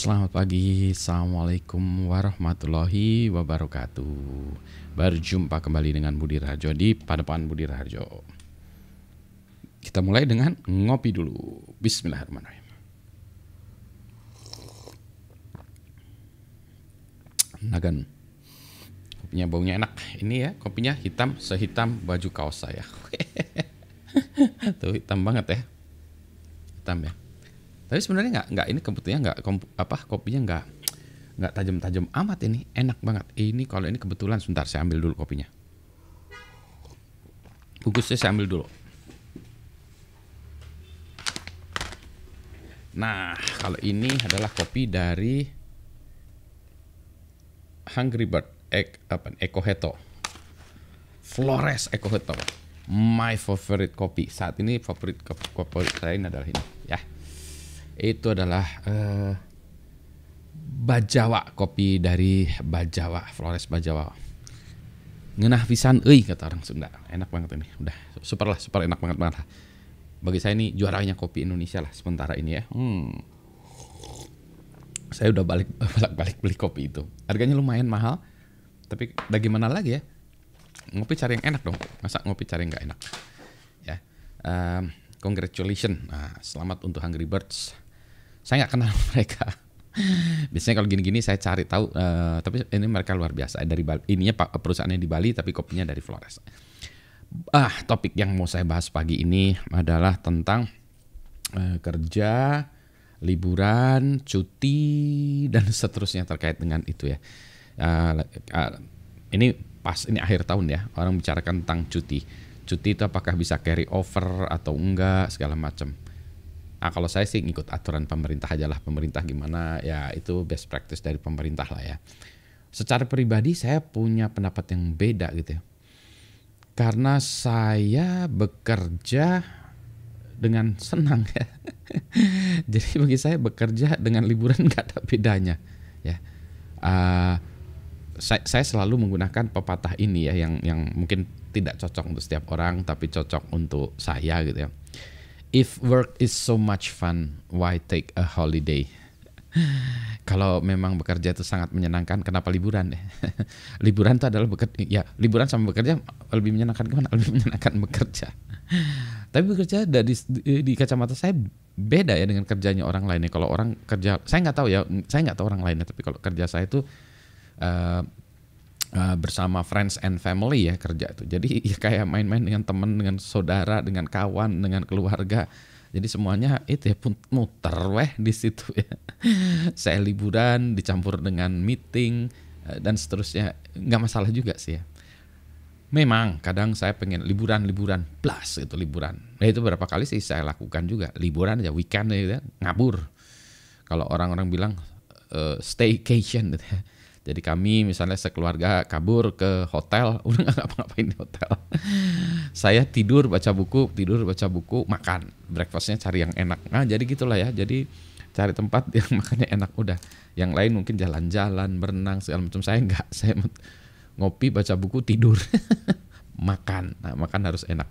Selamat pagi, Assalamualaikum warahmatullahi wabarakatuh Berjumpa kembali dengan Budi Rajo di Padepan Budi Rajo Kita mulai dengan ngopi dulu Bismillahirrahmanirrahim Nagan Kopinya baunya enak Ini ya kopinya hitam sehitam baju kaos saya Tuh hitam banget ya Hitam ya tapi sebenarnya nggak nggak ini kebetulannya nggak apa kopinya nggak nggak tajam-tajam amat ini enak banget. Ini kalau ini kebetulan sebentar saya ambil dulu kopinya. Bungkusnya saya ambil dulu. Nah, kalau ini adalah kopi dari Hungry Bird Ek, apa, Eko Heto. Flores Eko Heto. My favorite kopi. Saat ini favorite kopi, kopi saya ini adalah ini, ya itu adalah uh, Bajawa kopi dari Bajawa Flores Bajawa ngenah pisan euy kata orang Sunda enak banget ini udah super lah super enak banget banget bagi saya ini juaranya kopi Indonesia lah sementara ini ya hmm. saya udah balik balik balik beli kopi itu harganya lumayan mahal tapi bagaimana lagi ya ngopi cari yang enak dong masa ngopi cari yang gak enak ya um, congratulations nah, selamat untuk Hungry Birds saya nggak kenal mereka biasanya kalau gini-gini saya cari tahu uh, tapi ini mereka luar biasa dari Bali, ininya perusahaannya di Bali tapi kopinya dari Flores ah topik yang mau saya bahas pagi ini adalah tentang uh, kerja liburan cuti dan seterusnya terkait dengan itu ya uh, uh, ini pas ini akhir tahun ya orang bicarakan tentang cuti cuti itu apakah bisa carry over atau enggak segala macam Nah kalau saya sih ngikut aturan pemerintah aja lah pemerintah gimana ya itu best practice dari pemerintah lah ya. Secara pribadi saya punya pendapat yang beda gitu ya. Karena saya bekerja dengan senang ya. Jadi bagi saya bekerja dengan liburan nggak ada bedanya ya. Uh, saya, saya selalu menggunakan pepatah ini ya yang yang mungkin tidak cocok untuk setiap orang tapi cocok untuk saya gitu ya. If work is so much fun, why take a holiday? Kalau memang bekerja itu sangat menyenangkan, kenapa liburan? liburan itu adalah bekerja, ya liburan sama bekerja lebih menyenangkan gimana? Lebih menyenangkan bekerja. Tapi bekerja dari di, di kacamata saya beda ya dengan kerjanya orang lainnya. Kalau orang kerja, saya nggak tahu ya, saya nggak tahu orang lainnya. Tapi kalau kerja saya itu uh, Eh, bersama friends and family ya kerja itu Jadi ya kayak main-main dengan teman, dengan saudara, dengan kawan, dengan keluarga. Jadi semuanya itu ya pun muter weh di situ ya. Hmm. Saya liburan dicampur dengan meeting eh, dan seterusnya nggak masalah juga sih ya. Memang kadang saya pengen liburan-liburan plus itu liburan. Nah itu berapa kali sih saya lakukan juga liburan aja weekend gitu ya, ngabur. Kalau orang-orang bilang uh, staycation gitu ya jadi kami misalnya sekeluarga kabur ke hotel, udah nggak ngapa-ngapain di hotel. Saya tidur baca buku, tidur baca buku, makan. Breakfastnya cari yang enak. Nah jadi gitulah ya. Jadi cari tempat yang makannya enak udah. Yang lain mungkin jalan-jalan, berenang segala macam. Saya nggak. Saya ngopi, baca buku, tidur, makan. Nah makan harus enak.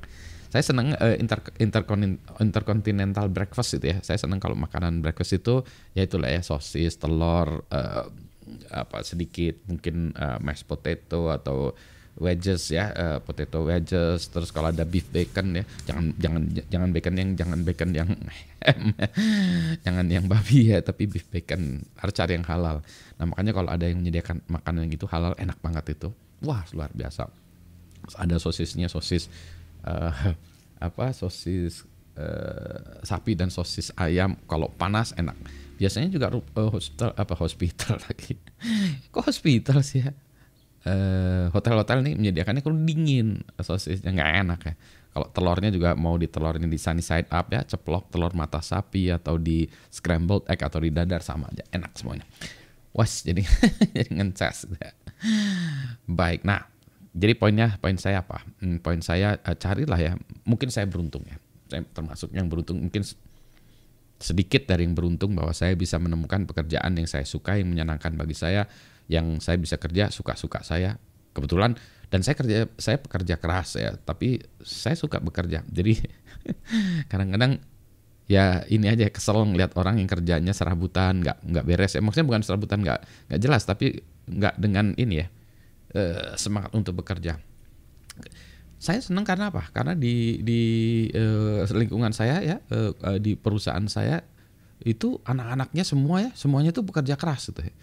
Saya seneng uh, inter, interkon, intercontinental breakfast itu ya. Saya seneng kalau makanan breakfast itu ya itulah ya sosis, telur. Uh, apa sedikit mungkin uh, mashed potato atau wedges ya uh, potato wedges terus kalau ada beef bacon ya jangan jangan jangan bacon yang jangan bacon yang jangan yang babi ya tapi beef bacon harus cari yang halal nah makanya kalau ada yang menyediakan makanan yang itu halal enak banget itu wah luar biasa ada sosisnya sosis uh, apa sosis uh, sapi dan sosis ayam kalau panas enak biasanya juga uh, eh, hospital apa hospital lagi kok hospital sih ya eh, hotel-hotel ini nih menyediakannya kalau dingin sosisnya nggak enak ya kalau telurnya juga mau ini di sunny side up ya ceplok telur mata sapi atau di scrambled egg atau di dadar sama aja enak semuanya was jadi jadi ngeces ya. baik nah jadi poinnya poin saya apa hmm, poin saya uh, carilah ya mungkin saya beruntung ya saya termasuk yang beruntung mungkin sedikit dari yang beruntung bahwa saya bisa menemukan pekerjaan yang saya suka, yang menyenangkan bagi saya, yang saya bisa kerja suka-suka saya. Kebetulan dan saya kerja saya pekerja keras ya, tapi saya suka bekerja. Jadi kadang-kadang ya ini aja kesel ngelihat orang yang kerjanya serabutan, nggak nggak beres. Ya, maksudnya bukan serabutan nggak nggak jelas, tapi nggak dengan ini ya eh, semangat untuk bekerja saya senang karena apa? Karena di di uh, lingkungan saya ya uh, di perusahaan saya itu anak-anaknya semua ya semuanya itu bekerja keras gitu ya.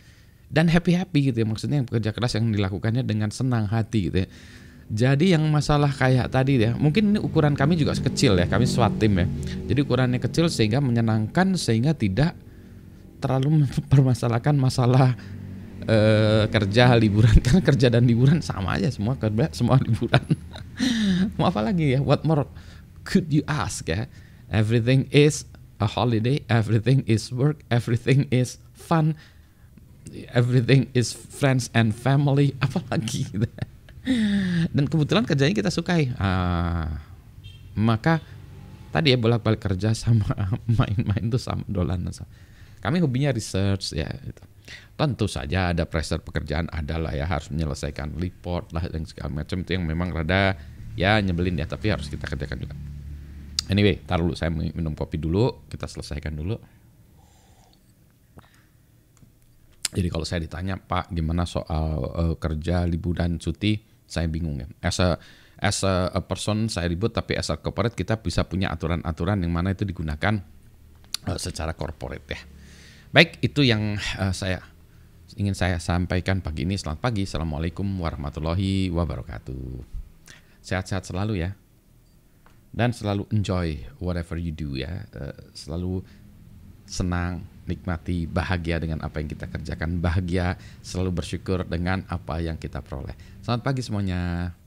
Dan happy happy gitu ya maksudnya yang bekerja keras yang dilakukannya dengan senang hati gitu ya. Jadi yang masalah kayak tadi ya, mungkin ini ukuran kami juga kecil ya, kami SWAT tim ya. Jadi ukurannya kecil sehingga menyenangkan sehingga tidak terlalu mempermasalahkan masalah eh, kerja liburan karena kerja dan liburan sama aja semua kerja semua liburan mau apa lagi ya what more could you ask ya everything is a holiday everything is work everything is fun everything is friends and family apa lagi dan kebetulan kerjanya kita sukai ah, maka tadi ya bolak-balik kerja sama main-main tuh sama dolan kami hobinya research ya itu Tentu saja ada pressure pekerjaan adalah ya harus menyelesaikan report lah dan segala macam itu yang memang rada ya nyebelin ya tapi harus kita kerjakan juga. Anyway, taruh dulu saya minum kopi dulu, kita selesaikan dulu. Jadi kalau saya ditanya Pak gimana soal uh, kerja liburan cuti, saya bingung ya. As a, as person saya ribut tapi as a corporate kita bisa punya aturan-aturan yang mana itu digunakan uh, secara corporate ya. Baik, itu yang uh, saya ingin saya sampaikan pagi ini. Selamat pagi. Assalamualaikum warahmatullahi wabarakatuh. Sehat-sehat selalu ya. Dan selalu enjoy whatever you do ya. Uh, selalu senang, nikmati, bahagia dengan apa yang kita kerjakan. Bahagia, selalu bersyukur dengan apa yang kita peroleh. Selamat pagi semuanya.